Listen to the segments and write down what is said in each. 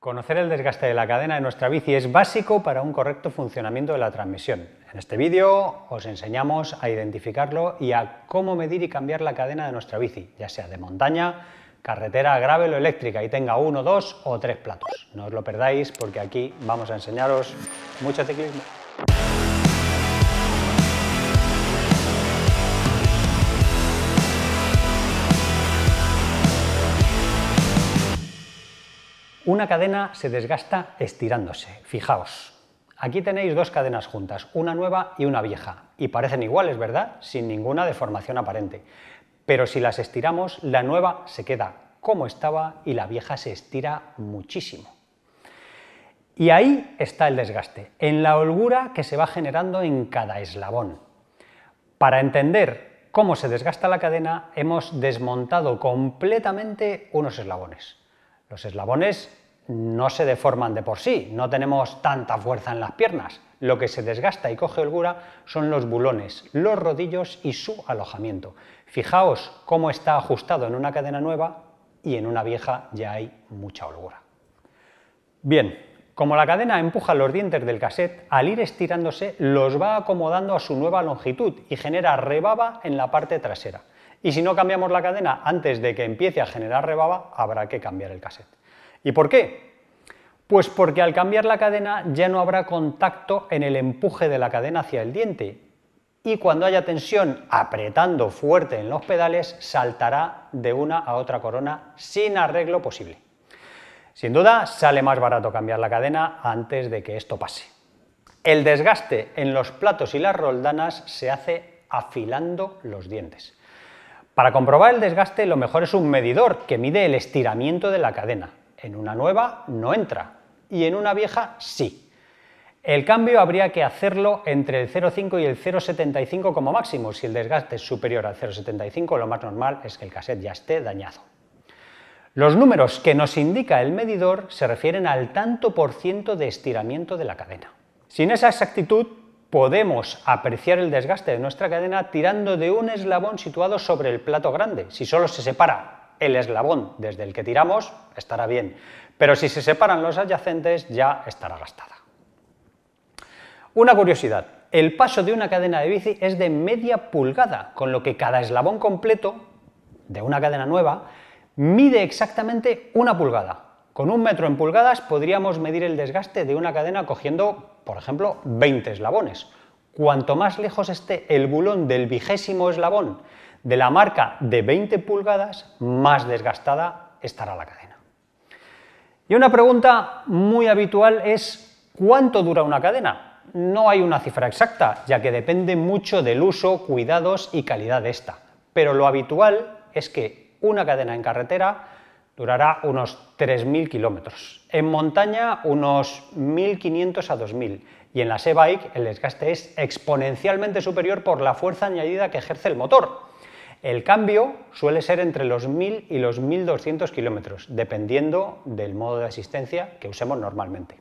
Conocer el desgaste de la cadena de nuestra bici es básico para un correcto funcionamiento de la transmisión. En este vídeo os enseñamos a identificarlo y a cómo medir y cambiar la cadena de nuestra bici, ya sea de montaña, carretera, gravel o eléctrica y tenga uno, dos o tres platos. No os lo perdáis porque aquí vamos a enseñaros mucho ciclismo. Una cadena se desgasta estirándose. Fijaos, aquí tenéis dos cadenas juntas, una nueva y una vieja, y parecen iguales, ¿verdad? Sin ninguna deformación aparente. Pero si las estiramos, la nueva se queda como estaba y la vieja se estira muchísimo. Y ahí está el desgaste, en la holgura que se va generando en cada eslabón. Para entender cómo se desgasta la cadena, hemos desmontado completamente unos eslabones. Los eslabones no se deforman de por sí, no tenemos tanta fuerza en las piernas. Lo que se desgasta y coge holgura son los bulones, los rodillos y su alojamiento. Fijaos cómo está ajustado en una cadena nueva y en una vieja ya hay mucha holgura. Bien, como la cadena empuja los dientes del cassette, al ir estirándose los va acomodando a su nueva longitud y genera rebaba en la parte trasera. Y si no cambiamos la cadena antes de que empiece a generar rebaba, habrá que cambiar el cassette. ¿Y por qué? Pues porque al cambiar la cadena ya no habrá contacto en el empuje de la cadena hacia el diente y cuando haya tensión apretando fuerte en los pedales saltará de una a otra corona sin arreglo posible. Sin duda sale más barato cambiar la cadena antes de que esto pase. El desgaste en los platos y las roldanas se hace afilando los dientes. Para comprobar el desgaste lo mejor es un medidor que mide el estiramiento de la cadena. En una nueva no entra y en una vieja sí. El cambio habría que hacerlo entre el 0,5 y el 0,75 como máximo. Si el desgaste es superior al 0,75, lo más normal es que el cassette ya esté dañado. Los números que nos indica el medidor se refieren al tanto por ciento de estiramiento de la cadena. Sin esa exactitud, podemos apreciar el desgaste de nuestra cadena tirando de un eslabón situado sobre el plato grande. Si solo se separa el eslabón desde el que tiramos, estará bien. Pero si se separan los adyacentes, ya estará gastada. Una curiosidad, el paso de una cadena de bici es de media pulgada, con lo que cada eslabón completo de una cadena nueva mide exactamente una pulgada. Con un metro en pulgadas podríamos medir el desgaste de una cadena cogiendo, por ejemplo, 20 eslabones. Cuanto más lejos esté el bulón del vigésimo eslabón de la marca de 20 pulgadas, más desgastada estará la cadena. Y una pregunta muy habitual es ¿cuánto dura una cadena? No hay una cifra exacta, ya que depende mucho del uso, cuidados y calidad de esta. Pero lo habitual es que una cadena en carretera durará unos 3.000 kilómetros, en montaña unos 1.500 a 2.000 y en la e-bike el desgaste es exponencialmente superior por la fuerza añadida que ejerce el motor. El cambio suele ser entre los 1.000 y los 1.200 kilómetros, dependiendo del modo de asistencia que usemos normalmente.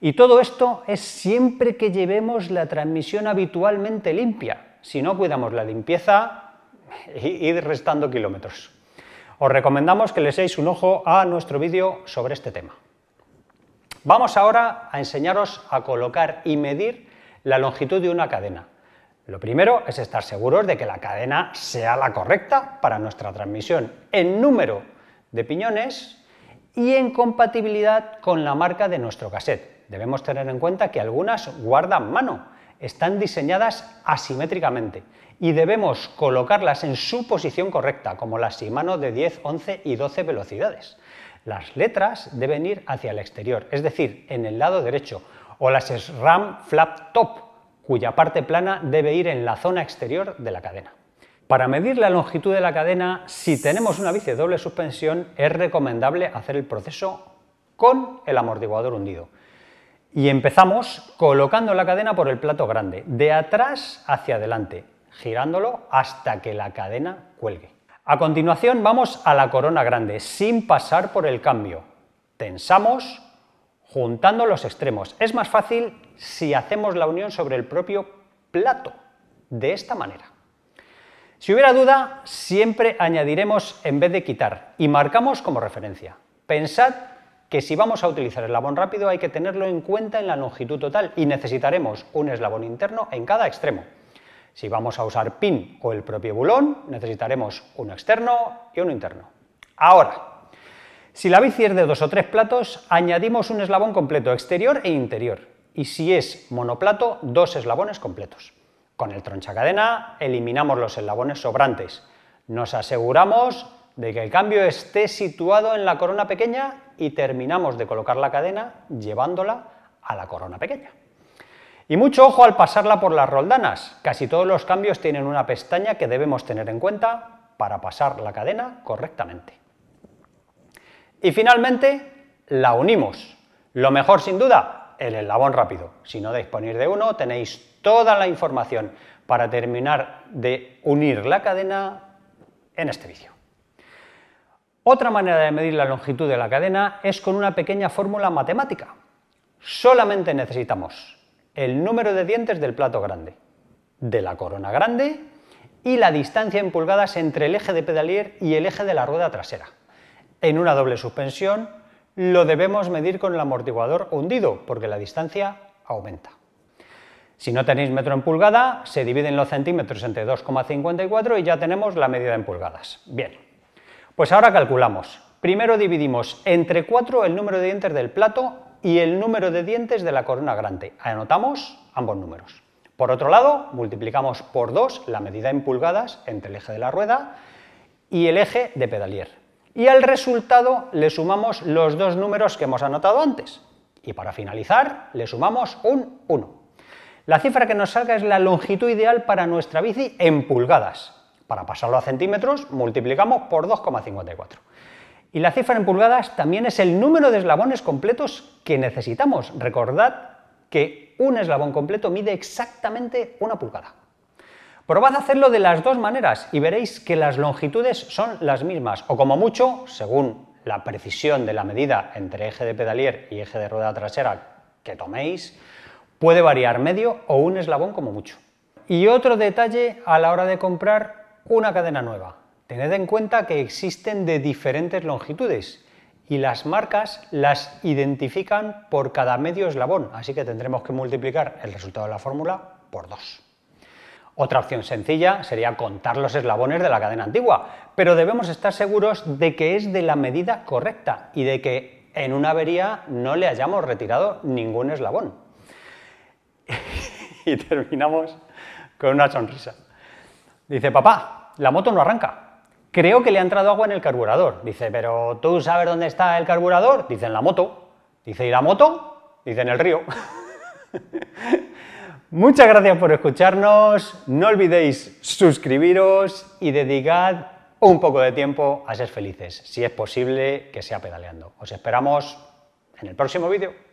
Y todo esto es siempre que llevemos la transmisión habitualmente limpia. Si no cuidamos la limpieza, ir restando kilómetros. Os recomendamos que le seáis un ojo a nuestro vídeo sobre este tema. Vamos ahora a enseñaros a colocar y medir la longitud de una cadena, lo primero es estar seguros de que la cadena sea la correcta para nuestra transmisión en número de piñones y en compatibilidad con la marca de nuestro cassette. Debemos tener en cuenta que algunas guardan mano, están diseñadas asimétricamente y debemos colocarlas en su posición correcta, como las mano de 10, 11 y 12 velocidades. Las letras deben ir hacia el exterior, es decir, en el lado derecho, o las SRAM Flap Top, cuya parte plana debe ir en la zona exterior de la cadena. Para medir la longitud de la cadena, si tenemos una bici de doble suspensión, es recomendable hacer el proceso con el amortiguador hundido. Y empezamos colocando la cadena por el plato grande, de atrás hacia adelante, girándolo hasta que la cadena cuelgue. A continuación vamos a la corona grande, sin pasar por el cambio. Tensamos juntando los extremos. Es más fácil si hacemos la unión sobre el propio plato, de esta manera. Si hubiera duda, siempre añadiremos en vez de quitar y marcamos como referencia. Pensad que si vamos a utilizar el eslabón rápido hay que tenerlo en cuenta en la longitud total y necesitaremos un eslabón interno en cada extremo. Si vamos a usar pin o el propio bulón, necesitaremos uno externo y uno interno. Ahora, si la bici es de dos o tres platos, añadimos un eslabón completo exterior e interior. Y si es monoplato, dos eslabones completos. Con el tronchacadena eliminamos los eslabones sobrantes. Nos aseguramos de que el cambio esté situado en la corona pequeña y terminamos de colocar la cadena llevándola a la corona pequeña. Y mucho ojo al pasarla por las roldanas. Casi todos los cambios tienen una pestaña que debemos tener en cuenta para pasar la cadena correctamente. Y finalmente, la unimos. Lo mejor, sin duda, el eslabón rápido. Si no poner de uno, tenéis toda la información para terminar de unir la cadena en este vídeo. Otra manera de medir la longitud de la cadena es con una pequeña fórmula matemática. Solamente necesitamos el número de dientes del plato grande, de la corona grande y la distancia en pulgadas entre el eje de pedalier y el eje de la rueda trasera. En una doble suspensión lo debemos medir con el amortiguador hundido porque la distancia aumenta. Si no tenéis metro en pulgada, se dividen los centímetros entre 2,54 y ya tenemos la medida en pulgadas. Bien, pues ahora calculamos. Primero dividimos entre 4 el número de dientes del plato y el número de dientes de la corona grande. Anotamos ambos números. Por otro lado, multiplicamos por 2 la medida en pulgadas entre el eje de la rueda y el eje de pedalier y al resultado le sumamos los dos números que hemos anotado antes. Y para finalizar, le sumamos un 1. La cifra que nos salga es la longitud ideal para nuestra bici en pulgadas. Para pasarlo a centímetros, multiplicamos por 2,54. Y la cifra en pulgadas también es el número de eslabones completos que necesitamos. Recordad que un eslabón completo mide exactamente una pulgada. Probad hacerlo de las dos maneras y veréis que las longitudes son las mismas, o como mucho, según la precisión de la medida entre eje de pedalier y eje de rueda trasera que toméis, puede variar medio o un eslabón como mucho. Y otro detalle a la hora de comprar una cadena nueva. Tened en cuenta que existen de diferentes longitudes y las marcas las identifican por cada medio eslabón, así que tendremos que multiplicar el resultado de la fórmula por dos. Otra opción sencilla sería contar los eslabones de la cadena antigua, pero debemos estar seguros de que es de la medida correcta y de que en una avería no le hayamos retirado ningún eslabón. y terminamos con una sonrisa. Dice, papá, la moto no arranca. Creo que le ha entrado agua en el carburador. Dice, pero ¿tú sabes dónde está el carburador? Dice, en la moto. Dice, ¿y la moto? Dice, en el río. Muchas gracias por escucharnos, no olvidéis suscribiros y dedicad un poco de tiempo a ser felices, si es posible que sea pedaleando. Os esperamos en el próximo vídeo.